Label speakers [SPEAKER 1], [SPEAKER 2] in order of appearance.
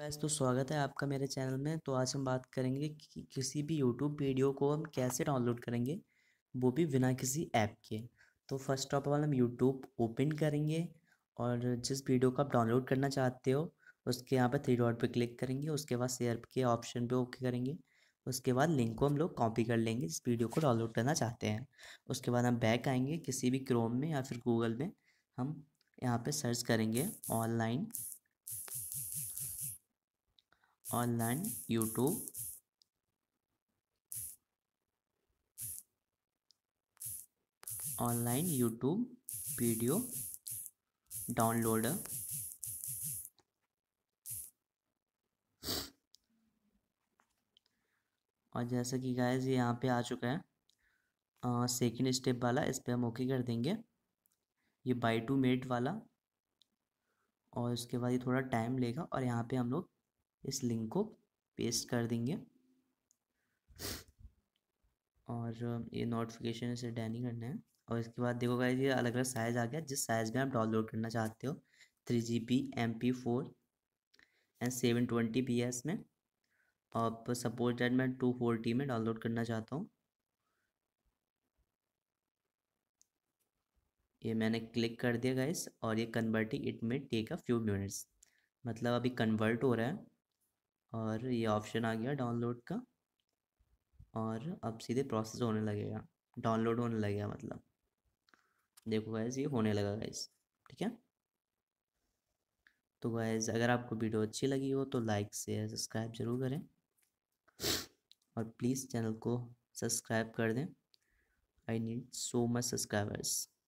[SPEAKER 1] वैसे तो स्वागत है आपका मेरे चैनल में तो आज हम बात करेंगे कि किसी भी यूट्यूब वीडियो को हम कैसे डाउनलोड करेंगे वो भी बिना किसी ऐप के तो फर्स्ट ऑफ ऑल हम यूट्यूब ओपन करेंगे और जिस वीडियो को आप डाउनलोड करना चाहते हो उसके यहाँ पर थ्री डॉट पे क्लिक करेंगे उसके बाद शेयर के ऑप्शन पे ओके करेंगे उसके बाद लिंक को हम लोग कॉपी कर लेंगे जिस वीडियो को डाउनलोड करना चाहते हैं उसके बाद हम बैक आएंगे किसी भी क्रोम में या फिर गूगल में हम यहाँ पे सर्च करेंगे online
[SPEAKER 2] online YouTube online YouTube video download और
[SPEAKER 1] जैसा कि गाइस ये यहाँ पे आ चुका है सेकेंड स्टेप वाला इस पर हम ओके कर देंगे ये बाई टू मेट वाला और उसके बाद ये थोड़ा टाइम लेगा और यहाँ पे हम लोग इस लिंक को पेस्ट कर देंगे और ये नोटिफिकेशन इसे डैनी करना है और इसके बाद देखो गाइस ये अलग अलग साइज़ आ गया जिस साइज़ में आप डाउनलोड करना चाहते हो three G B M P four and seven twenty B S में और सपोर्टेड मैं टू फोर्टी में डाउनलोड करना चाहता हूँ ये मैंने क्लिक कर दिया गाइस और ये कन्वर्टिंग इट में टेक अ फ्यू मिनट्स मतलब अभी कन्वर्ट हो रहा है और ये ऑप्शन आ गया डाउनलोड का और अब सीधे प्रोसेस होने लगेगा डाउनलोड होने लगेगा मतलब देखो गैस ये होने लगा गैस ठीक है तो गैस अगर आपको वीडियो अच्छी लगी हो तो लाइक शेयर सब्सक्राइब जरूर करें और प्लीज़ चैनल को सब्सक्राइब कर दें I need so much subscribers